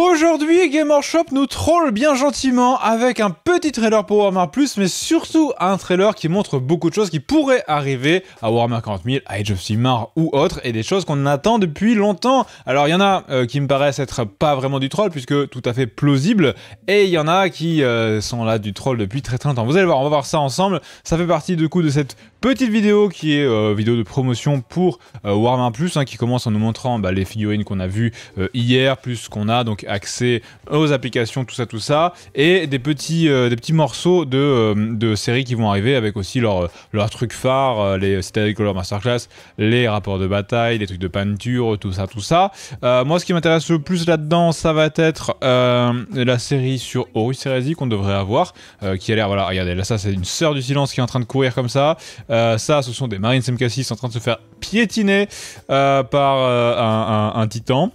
Aujourd'hui, Gamershop nous troll bien gentiment avec un petit trailer pour Warhammer Plus, mais surtout un trailer qui montre beaucoup de choses qui pourraient arriver à Warhammer 40000, 000, Age of Simar ou autre, et des choses qu'on attend depuis longtemps. Alors, il y en a euh, qui me paraissent être pas vraiment du troll, puisque tout à fait plausible, et il y en a qui euh, sont là du troll depuis très très longtemps. Vous allez voir, on va voir ça ensemble. Ça fait partie du coup de cette petite vidéo qui est euh, vidéo de promotion pour Warhammer Plus, hein, qui commence en nous montrant bah, les figurines qu'on a vues hier, plus qu'on a donc accès aux applications, tout ça, tout ça, et des petits, euh, des petits morceaux de, euh, de, séries qui vont arriver avec aussi leurs euh, leur trucs phares, les Citadel Color Masterclass, les rapports de bataille, les trucs de peinture, tout ça, tout ça. moi, ce qui m'intéresse le plus là-dedans, ça va être la série sur Horus Heresy qu'on devrait avoir, qui a l'air, voilà, regardez, là, ça, c'est une sœur du silence qui est en train de courir comme ça. ça, ce sont des Marines MK6 en train de se faire piétiner par un, un titan.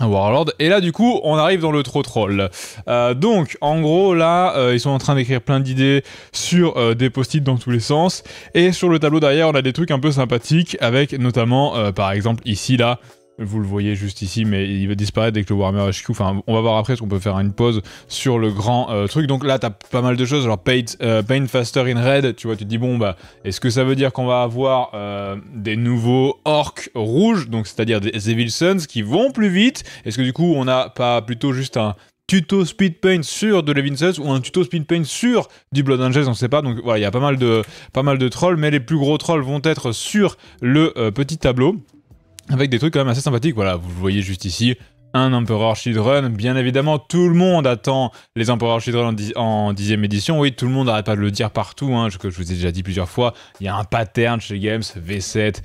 Warlord. Et là, du coup, on arrive dans le trop troll. Euh, donc, en gros, là, euh, ils sont en train d'écrire plein d'idées sur euh, des post-it dans tous les sens. Et sur le tableau derrière, on a des trucs un peu sympathiques, avec notamment, par exemple, ici, là, vous le voyez juste ici, mais il va disparaître dès que le Warhammer HQ. Enfin, on va voir après, si qu'on peut faire une pause sur le grand euh, truc. Donc là, t'as pas mal de choses, genre euh, paint, faster in red. Tu vois, tu te dis, bon, bah, est-ce que ça veut dire qu'on va avoir euh, des nouveaux orcs rouges, donc c'est-à-dire des Evil Suns qui vont plus vite Est-ce que du coup, on n'a pas plutôt juste un tuto speed paint sur de Suns ou un tuto speed paint sur du Blood Angels, on ne sait pas. Donc voilà, il y a pas mal, de, pas mal de trolls, mais les plus gros trolls vont être sur le petit tableau avec des trucs quand même assez sympathiques. Voilà, vous voyez juste ici, un Emperor Children. Bien évidemment, tout le monde attend les Emperor Children en, dixième édition. Oui, tout le monde n'arrête pas de le dire partout, hein, que je vous ai déjà dit plusieurs fois. Il y a un pattern chez Games, V7,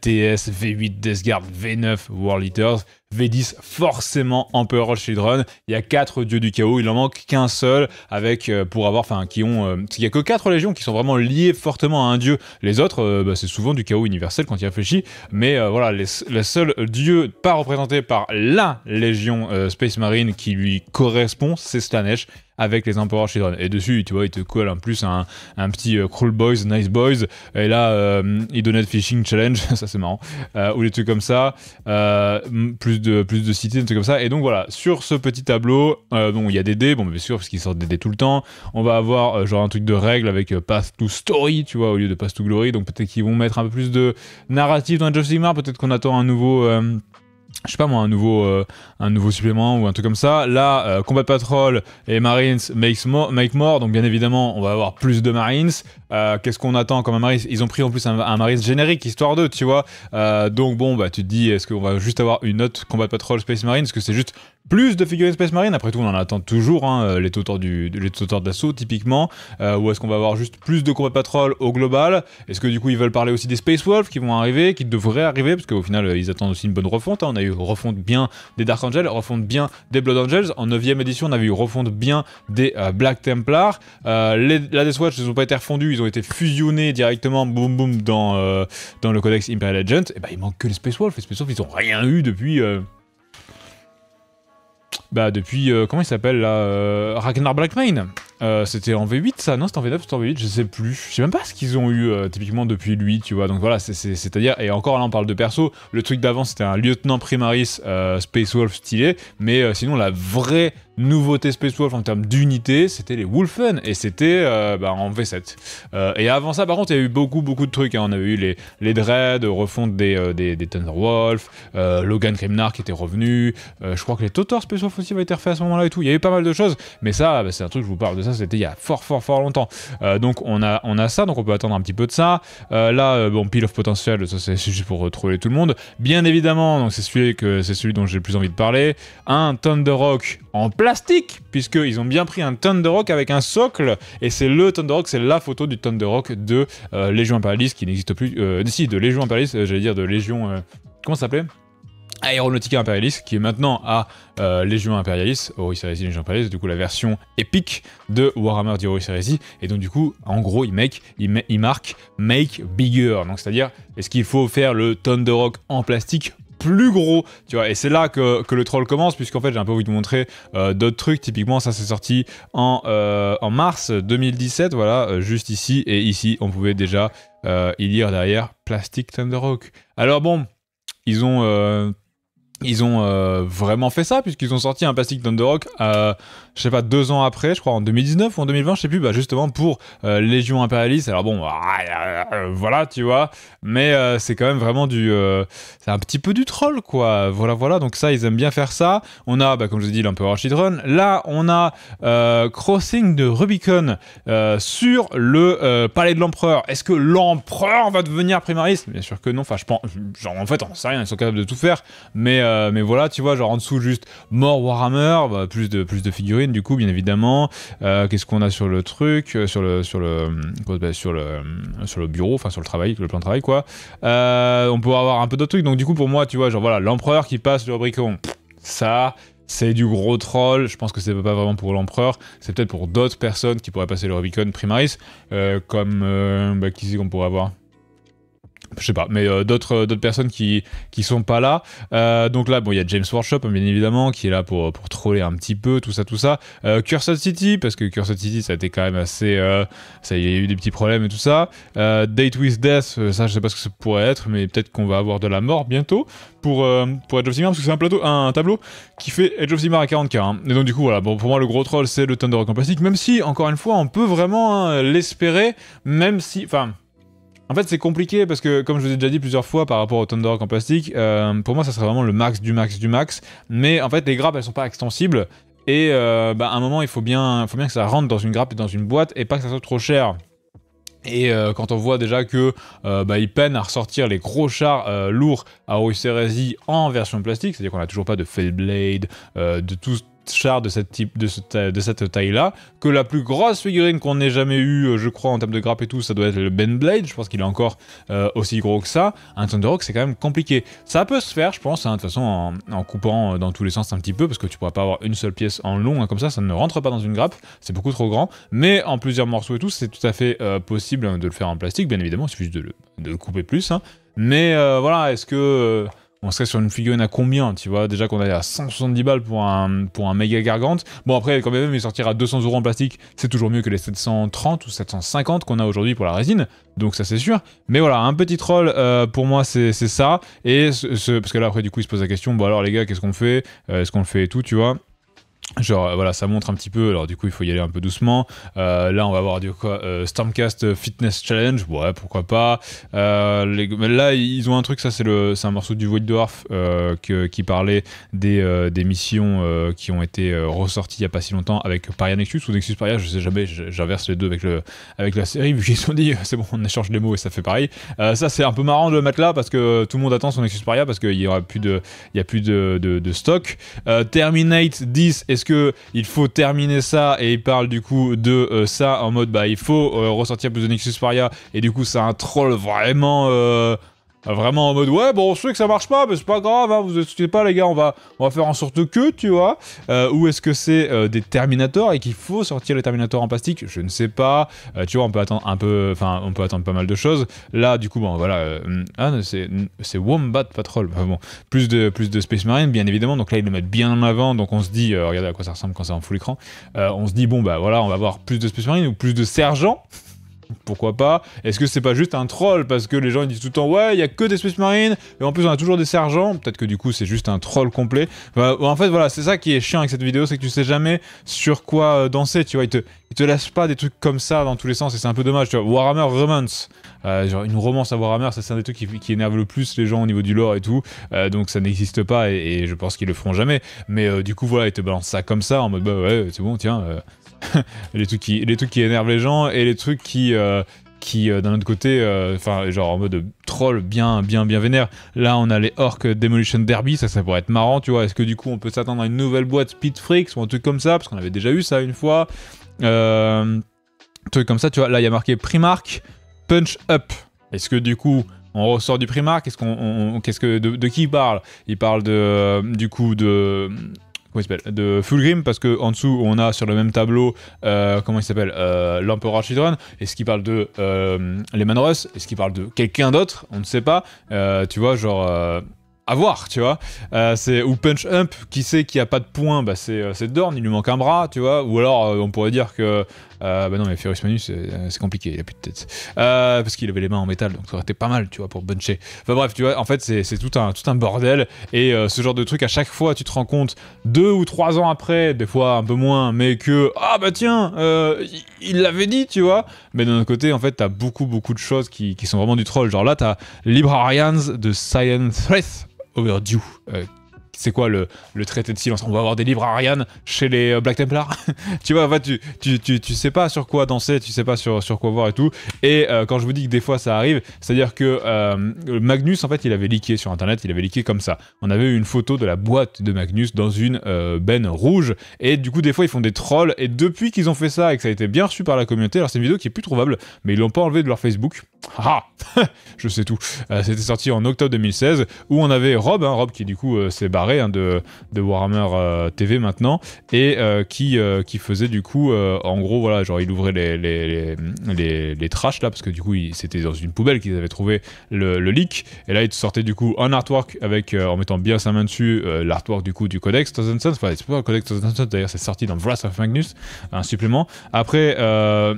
TS, V8 Death Guard, V9 World Leaders... V10 forcément Emperor Children. Il y a quatre dieux du chaos, il en manque qu'un seul avec euh, pour avoir, enfin, qui ont, euh, il y a que quatre légions qui sont vraiment liées fortement à un dieu. Les autres, euh, bah, c'est souvent du chaos universel quand il réfléchit. Mais voilà, le seul dieu pas représenté par la légion Space Marine qui lui correspond, c'est Slanesh avec les empereurs Dron, Et dessus, tu vois, il te colle en plus un, un petit euh, Cruel Boys, Nice Boys. Et là, ils euh, il donnait Fishing Challenge, ça c'est marrant, euh, ou des trucs comme ça, plus, de, plus de cités, des trucs comme ça. Et donc voilà, sur ce petit tableau, bon, il y a des dés, bon, bien sûr, parce qu'ils sortent des dés tout le temps. On va avoir genre un truc de règle avec Path to Story, tu vois, au lieu de Path to Glory. Donc peut-être qu'ils vont mettre un peu plus de narratif dans Age of Sigmar, peut-être qu'on attend un nouveau je sais pas moi, un nouveau, euh, un nouveau supplément ou un truc comme ça. Là, euh, Combat Patrol et Marines make more, donc bien évidemment, on va avoir plus de Marines. Euh, qu'est-ce qu'on attend comme un Marines Ils ont pris en plus un, Marines générique, histoire d'eux, tu vois. donc bon, bah tu te dis, est-ce qu'on va juste avoir une autre Combat Patrol Space Marines Parce que c'est juste plus de figurines Space Marine. Après tout, on en attend toujours, hein, euh, les tauteurs d'assaut typiquement. Euh, ou est-ce qu'on va avoir juste plus de combat patrol au global Est-ce que du coup ils veulent parler aussi des Space Wolves qui vont arriver, qui devraient arriver Parce qu'au final, euh, ils attendent aussi une bonne refonte. Hein. On a eu refonte bien des Dark Angels, refonte bien des Blood Angels. En 9ème édition, on avait eu refonte bien des Black Templar les, la Death Watch, ils n'ont pas été refondus, ils ont été fusionnés directement, boum boum, dans, dans le codex Imperial Legends. Et eh bah, ben, il manque que les Space Wolves. Les Space Wolves, ils n'ont rien eu depuis bah depuis euh, comment il s'appelle là euh, Ragnar Blackmane euh, c'était en V8 ça non c'était en V9 c'était en V8 je sais plus je sais même pas ce qu'ils ont eu typiquement depuis lui tu vois donc voilà c'est à dire et encore là on parle de perso le truc d'avant c'était un lieutenant primaris Space Wolf stylé mais sinon la vraie nouveauté Space Wolf en termes d'unité, c'était les Wolfen, et c'était euh, bah, en V7. Euh, et avant ça, par contre, il y a eu beaucoup, beaucoup de trucs. Hein. On a eu les, les Dreads, euh, refonte des, Thunder des, des Logan Kremnar qui était revenu, je crois que les Totor Space Wolf aussi avaient été refaits à ce moment-là et tout. Il y a eu pas mal de choses, mais ça, bah, c'est un truc, je vous parle de ça, c'était il y a fort, fort, fort longtemps. donc on a, on a ça, donc on peut attendre un petit peu de ça. là, bon, Pile of Potential, ça c'est juste pour retrouver tout le monde. Bien évidemment, donc c'est celui, que, celui dont j'ai le plus envie de parler. Un Thunder Rock en plein plastique, puisqu'ils ont bien pris un Thunder Rock avec un socle, et c'est le Thunder Rock, c'est la photo du Thunder Rock de euh, Légion Imperialis, qui n'existe plus, euh, si, de Légion Imperialis, euh, j'allais dire de Légion, comment ça s'appelait Aéronautica Imperialis, qui est maintenant à Légion Imperialis, Horus Heresy Légion Imperialis, du coup la version épique de Warhammer du Horus Heresy, et donc du coup, en gros, il, make, marque Make Bigger, donc c'est-à-dire, est-ce qu'il faut faire le Thunder Rock en plastique plus gros, tu vois. Et c'est là que, le troll commence, puisqu'en fait, j'ai un peu envie de montrer euh, d'autres trucs. Typiquement, ça, c'est sorti en, euh, en, mars 2017, voilà, euh, juste ici. Et ici, on pouvait déjà y lire derrière Plastic Thunder Rock. Alors bon, ils ont ils ont euh, vraiment fait ça puisqu'ils ont sorti un plastique Thunder Rock, euh, je sais pas deux ans après, je crois en 2019 ou en 2020, je sais plus, bah justement pour euh, Légion Impérialiste Alors bon, ah, ah, ah, voilà, tu vois, mais c'est quand même vraiment du, c'est un petit peu du troll quoi. Voilà, voilà. Donc ça, ils aiment bien faire ça. On a, bah, comme je vous ai dit, l'Empereur Children. Là, on a Crossing de Rubicon sur le palais de l'empereur. Est-ce que l'empereur va devenir primariste Bien sûr que non. Enfin, je pense, genre en fait, on sait rien. Ils sont capables de tout faire, mais euh, mais voilà, tu vois, genre en dessous, juste mort Warhammer, bah, plus, de, plus de figurines, du coup, bien évidemment. Euh, qu'est-ce qu'on a sur le truc euh, Sur le. Sur le, bah, sur le, sur le bureau, enfin, sur le travail, le plan de travail, quoi. on peut avoir un peu d'autres trucs. Donc, du coup, pour moi, tu vois, genre voilà, l'empereur qui passe le Rubicon, ça c'est du gros troll. Je pense que c'est pas vraiment pour l'empereur, c'est peut-être pour d'autres personnes qui pourraient passer le Rubicon Primaris, comme bah, qui c'est qu'on pourrait avoir je sais pas, mais euh, d'autres euh, d'autres personnes qui qui sont pas là. Euh, donc là, bon, il y a James Workshop hein, bien évidemment qui est là pour pour troller un petit peu tout ça tout ça. Euh, Cursed City parce que Cursed City ça a été quand même assez ça il y a eu des petits problèmes et tout ça. Date with Death ça je sais pas ce que ça pourrait être mais peut-être qu'on va avoir de la mort bientôt pour pour Edge of Sigmar parce que c'est un plateau un, tableau qui fait Edge of Sigmar à 40k. Hein. Et donc du coup voilà, bon pour moi le gros troll c'est le Thunder Rock plastique même si encore une fois on peut vraiment hein, l'espérer même si enfin en fait, c'est compliqué parce que, comme je vous ai déjà dit plusieurs fois par rapport au Thunder Rock en plastique, euh, pour moi, ça serait vraiment le max du max du max. Mais en fait, les grappes, elles sont pas extensibles. Et euh, bah, à un moment, il faut bien, faut bien que ça rentre dans une grappe et dans une boîte et pas que ça soit trop cher. Et euh, quand on voit déjà que bah, ils peinent à ressortir les gros chars lourds à Horus en version plastique, c'est-à-dire qu'on n'a toujours pas de blade, de tout, char de cette, type, de de cette taille-là, que la plus grosse figurine qu'on ait jamais eu euh, je crois, en termes de grappe et tout, ça doit être le Blade, je pense qu'il est encore euh, aussi gros que ça. Un Rock c'est quand même compliqué. Ça peut se faire, je pense, hein, de toute façon, en, coupant euh, dans tous les sens un petit peu, parce que tu pourrais pas avoir une seule pièce en long, hein, comme ça, ça ne rentre pas dans une grappe, c'est beaucoup trop grand, mais en plusieurs morceaux et tout, c'est tout à fait possible hein, de le faire en plastique, bien évidemment, il suffit de le, de le couper plus, mais voilà, est-ce que on serait sur une figurine à combien, tu vois Déjà qu'on est à 170 balles pour un, pour un méga gargante. Bon, après, quand même, il sortira à 200 euros en plastique, c'est toujours mieux que les 730 ou 750 qu'on a aujourd'hui pour la résine, donc ça c'est sûr. Mais voilà, un petit troll, euh, pour moi, c'est ça. Et ce, parce que là, après, du coup, il se pose la question, bon alors les gars, qu'est-ce qu'on fait euh, Est-ce qu'on le fait et tout, tu vois Genre, euh, voilà, ça montre un petit peu. Alors, du coup, il faut y aller un peu doucement. Euh, là, on va avoir du quoi euh, Stormcast Fitness Challenge. Ouais, pourquoi pas. là, ils ont un truc. Ça, c'est le, c'est un morceau du Void Dwarf qui parlait des, des missions qui ont été ressorties il y a pas si longtemps avec Paria Nexus ou Nexus Paria. Je sais jamais. J'inverse les deux avec le, avec la série. Vu qu'ils ont dit, c'est bon, on échange les mots et ça fait pareil. ça, c'est un peu marrant de le mettre là parce que tout le monde attend son Nexus Paria parce qu'il y aura plus de, il y a plus de, de, de stock. Terminate 10 est-ce que il faut terminer ça et il parle du coup de euh, ça en mode bah il faut euh, ressortir plus de Nexus Paria et du coup c'est un troll vraiment euh, vraiment en mode ouais bon on sait que ça marche pas mais c'est pas grave hein, vous excusez pas les gars on va on va faire en sorte que tu vois euh, ou est-ce que c'est euh, des Terminators et qu'il faut sortir les Terminators en plastique je ne sais pas euh, tu vois on peut attendre un peu enfin on peut attendre pas mal de choses là du coup bon voilà ah, c'est Wombat Patrol enfin, bon plus de plus de Space Marine bien évidemment donc là ils le mettent bien en avant donc on se dit regardez à quoi ça ressemble quand c'est en full écran on se dit bon bah voilà on va avoir plus de Space Marine ou plus de sergents pourquoi pas Est-ce que c'est pas juste un troll Parce que les gens ils disent tout le temps ouais, il y a que des espèces Marines et en plus on a toujours des sergents. Peut-être que du coup c'est juste un troll complet. Bah, en fait voilà, c'est ça qui est chiant avec cette vidéo, c'est que tu sais jamais sur quoi euh, danser. Tu vois, ils te, laissent te lâchent pas des trucs comme ça dans tous les sens et c'est un peu dommage. Warhammer Romance, euh, genre une romance à Warhammer, c'est un des trucs qui, qui, énerve le plus les gens au niveau du lore et tout. Euh, donc ça n'existe pas et, je pense qu'ils le feront jamais. Mais du coup voilà, ils te balancent ça comme ça en mode bah, ouais, c'est bon tiens. les, trucs qui, les trucs qui énervent les gens et les trucs qui, euh, qui euh, d'un autre côté, euh, enfin, genre en mode troll bien, bien, bien vénère. Là, on a les orcs Demolition Derby, ça, ça pourrait être marrant, tu vois. Est-ce que du coup, on peut s'attendre à une nouvelle boîte Speed Freaks ou un truc comme ça Parce qu'on avait déjà eu ça une fois. truc comme ça, tu vois. Là, il y a marqué Primark Punch Up. Est-ce que du coup on ressort du Primark, qu'est-ce qu'on, qu'est-ce que de, qui il parle Il parle de, du coup de comment il s'appelle de Fulgrim parce que en dessous on a sur le même tableau euh, comment il s'appelle euh, l'empereur Children est-ce qu'il parle de euh, les est-ce qu'il parle de quelqu'un d'autre on ne sait pas euh, tu vois genre à voir, tu vois. c'est ou punch up, qui sait qu'il n'y a pas de points, bah c'est Dorn, il lui manque un bras, tu vois. Ou alors on pourrait dire que euh, bah non, mais Ferus Manus, euh, c'est compliqué, il a plus de tête. Euh, parce qu'il avait les mains en métal, donc ça aurait été pas mal, tu vois, pour buncher. Enfin bref, tu vois, en fait, c'est tout un, tout un bordel. Et ce genre de truc, à chaque fois, tu te rends compte, deux ou trois ans après, des fois un peu moins, mais que, ah bah tiens, il l'avait dit, tu vois. Mais d'un autre côté, en fait, t'as beaucoup, beaucoup de choses qui, qui, sont vraiment du troll. Genre là, t'as Librarians de Science Threat Overdue, c'est quoi le, traité de silence On va avoir des livres Ariane chez les euh, Black Templars Tu vois, en tu, tu, sais pas sur quoi danser, tu sais pas sur, quoi voir et tout. Et euh, quand je vous dis que des fois ça arrive, c'est-à-dire que euh, Magnus, en fait, il avait liqué sur Internet, il avait liqué comme ça. On avait une photo de la boîte de Magnus dans une benne rouge. Et du coup, des fois, ils font des trolls. Et depuis qu'ils ont fait ça et que ça a été bien reçu par la communauté, alors c'est une vidéo qui est plus trouvable, mais ils l'ont pas enlevé de leur Facebook. Ah, ah! Je sais tout. C'était sorti en octobre 2016, où on avait Rob, hein, Rob qui du coup s'est barré Hein, de, de, Warhammer euh, TV maintenant, et euh, qui, euh, qui faisait du coup, en gros, voilà, genre il ouvrait les, les, les, trashs là, parce que du coup, c'était dans une poubelle qu'ils avaient trouvé le, leak, et là, il sortait du coup un artwork avec, en mettant bien sa main dessus, l'artwork du coup du Codex enfin, c'est pas un Codex d'ailleurs, c'est sorti dans Wrath of Magnus, un supplément. Après,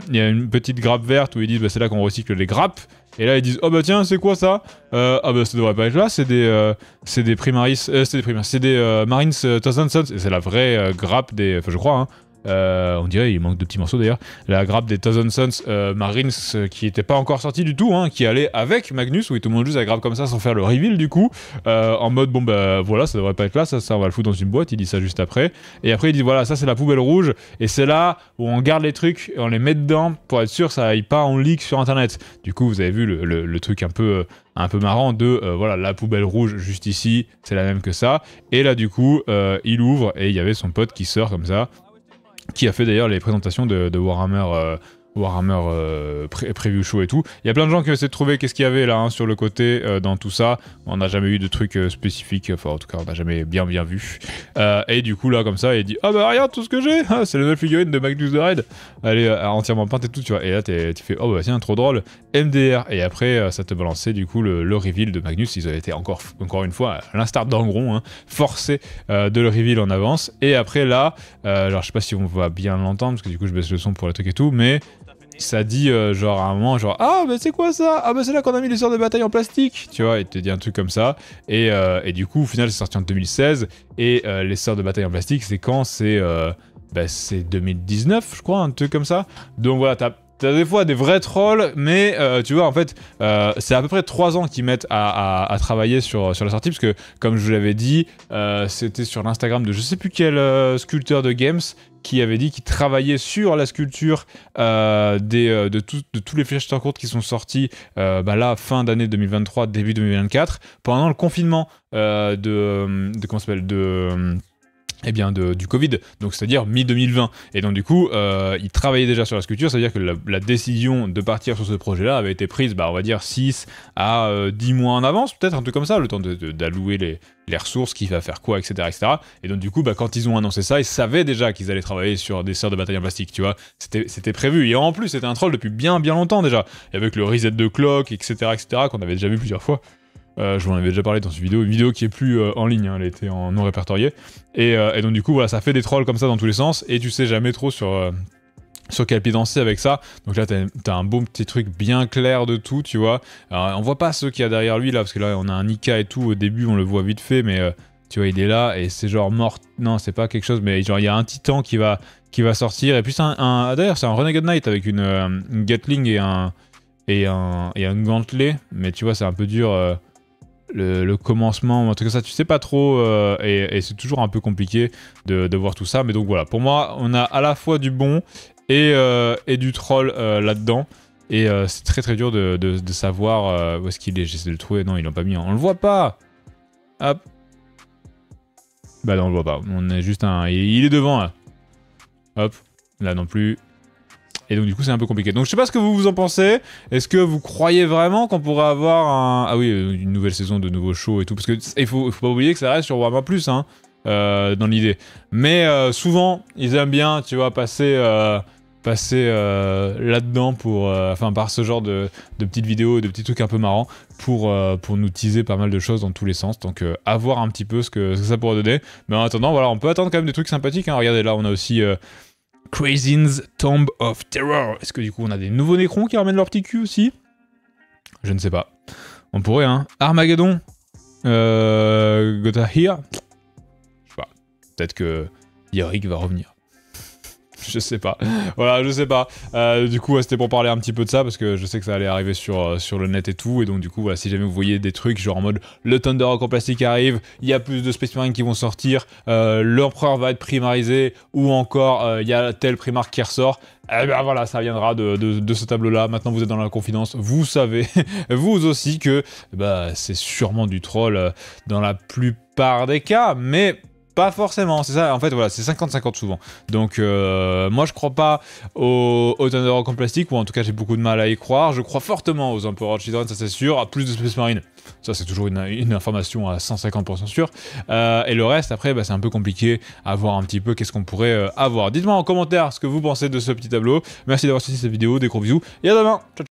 il y a une petite grappe verte où ils disent bah, c'est là qu'on recycle les grappes. Et là, ils disent, oh bah tiens, c'est quoi ça euh, Ah bah ça devrait pas être là, c'est des, euh, euh, c'est des primaris, c'est des primaris, c'est des Marines euh, Thousand Sons. Et c'est la vraie grappe des, enfin je crois, hein, euh, on dirait, il manque de petits morceaux d'ailleurs. La grappe des Thousand Sons euh, Marines euh, qui était pas encore sortie du tout, hein, qui allait avec Magnus, où tout le monde juste la grappe comme ça sans faire le reveal du coup, en mode bon bah voilà, ça devrait pas être là, ça, ça on va le foutre dans une boîte, il dit ça juste après. Et après il dit voilà, ça c'est la poubelle rouge, et c'est là où on garde les trucs, et on les met dedans pour être sûr que ça aille pas en leak sur internet. Du coup, vous avez vu le, truc un peu un peu marrant de voilà la poubelle rouge juste ici c'est la même que ça et là du coup il ouvre et il y avait son pote qui sort comme ça qui a fait d'ailleurs les présentations de, Warhammer euh, Warhammer euh, prévu Preview Show et tout. Il y a plein de gens qui essaient de trouver qu'est-ce qu'il y avait là hein, sur le côté euh, dans tout ça. On n'a jamais eu de truc euh, spécifique, enfin en tout cas on n'a jamais bien bien vu. et du coup là comme ça il dit ah bah regarde tout ce que j'ai, ah, c'est le nouvelle figurine de Magnus de Raid. Elle est entièrement peinte et tout tu vois. Et là tu fais oh bah tiens trop drôle, MDR. Et après ça te balançait du coup le, le, reveal de Magnus, ils avaient été encore, encore une fois à l'instar d'Angron, hein, forcé de le reveal en avance. Et après là, alors je sais pas si on va bien l'entendre parce que du coup je baisse le son pour les trucs et tout, mais ça dit euh, genre à un moment genre ah mais c'est quoi ça ah bah c'est là qu'on a mis les sorts de bataille en plastique tu vois il te dit un truc comme ça et, euh, du coup au final c'est sorti en 2016 et euh, les sorts de bataille en plastique c'est quand c'est bah, c'est 2019 je crois un truc comme ça donc voilà t'as T'as des fois des vrais trolls, mais euh, tu vois, en fait, euh, c'est à peu près 3 ans qu'ils mettent à, travailler sur, la sortie, parce que, comme je vous l'avais dit, euh, c'était sur l'Instagram de je sais plus quel sculpteur de games qui avait dit qu'il travaillait sur la sculpture de, tous les en Court qui sont sortis bah là, fin d'année 2023, début 2024, pendant le confinement de, de. Comment s'appelle De eh bien de, du Covid, donc c'est-à-dire mi-2020. Et donc du coup, ils euh, il travaillait déjà sur la sculpture, c'est-à-dire que la, décision de partir sur ce projet-là avait été prise, bah, on va dire 6 à 10 euh, mois en avance, peut-être un truc comme ça, le temps d'allouer les, ressources, qui va faire quoi, etc. etc. Et donc du coup, bah, quand ils ont annoncé ça, ils savaient déjà qu'ils allaient travailler sur des sœurs de bataille en plastique, tu vois. C'était prévu. Et en plus, c'était un troll depuis bien bien longtemps déjà. Et avec le reset de clock, etc. etc. qu'on avait déjà vu plusieurs fois. Euh, je vous en avais déjà parlé dans une vidéo, une vidéo qui est plus euh, en ligne, hein, elle était en non répertoriée. Euh, et, donc du coup, voilà, ça fait des trolls comme ça dans tous les sens, et tu sais jamais trop sur, sur quel pied danser avec ça. Donc là, t'as un beau petit truc bien clair de tout, tu vois. Alors, on voit pas ce qu'il y a derrière lui, là, parce que là, on a un Ika et tout, au début, on le voit vite fait, mais tu vois, il est là et c'est genre mort. Non, c'est pas quelque chose, mais genre il y a un titan qui va, qui va sortir. Et puis c'est un, ah, d'ailleurs, c'est un Renegade Knight avec une, Gatling et un, et un, et un gantelet. Mais tu vois, c'est un peu dur le, commencement, en tout cas ça tu sais pas trop euh, et, c'est toujours un peu compliqué de, voir tout ça. Mais donc voilà, pour moi on a à la fois du bon et, euh, du troll euh, là-dedans. Et c'est très très dur de, savoir où est-ce qu'il est. J'essaie de le trouver. Non, ils l'ont pas mis. Hein. On le voit pas. Hop. Bah non, on le voit pas. On est juste un. Il est devant là. Hop. Là non plus. Et donc du coup c'est un peu compliqué. Donc je sais pas ce que vous vous en pensez. Est-ce que vous croyez vraiment qu'on pourrait avoir un... Ah oui, euh, une nouvelle saison de nouveaux shows et tout. Parce que il faut, faut, pas oublier que ça reste sur Warhammer Plus, hein, euh, dans l'idée. Mais euh, souvent, ils aiment bien, tu vois, passer... passer là-dedans pour enfin par ce genre de, de, petites vidéos de petits trucs un peu marrants pour pour nous teaser pas mal de choses dans tous les sens donc à voir un petit peu ce que, ça pourrait donner mais en attendant voilà on peut attendre quand même des trucs sympathiques hein. regardez là on a aussi Crazin's Tomb of Terror. Est-ce que du coup on a des nouveaux Necrons qui ramènent leur petit cul aussi Je ne sais pas. On pourrait, hein. Armageddon euh, Gotha Here Je sais pas. Peut-être que Yorick va revenir je sais pas. Voilà, je sais pas. Euh, du coup, c'était pour parler un petit peu de ça parce que je sais que ça allait arriver sur, euh, sur le net et tout. Et donc, du coup, si jamais vous voyez des trucs genre en mode le Thunder Rock en plastique arrive, il y a plus de Space Marine qui vont sortir, euh, l'empereur va être primarisé ou encore il y a tel primar qui ressort. Eh ben voilà, ça viendra de, ce tableau-là. Maintenant, vous êtes dans la confidence. Vous savez, vous aussi, que bah, c'est sûrement du troll dans la plupart des cas. Mais pas forcément, c'est ça. En fait, voilà, c'est 50-50 souvent. Donc, euh, moi, je crois pas au, Thunder Rock en plastique, ou en tout cas, j'ai beaucoup de mal à y croire. Je crois fortement aux Emperor Children, ça c'est sûr. À plus de Space Marine, ça c'est toujours une, information à 150% sûre. Euh, et le reste, après, bah, c'est un peu compliqué à voir un petit peu qu'est-ce qu'on pourrait euh, avoir. Dites-moi en commentaire ce que vous pensez de ce petit tableau. Merci d'avoir suivi cette vidéo, des gros bisous, et à demain. ciao.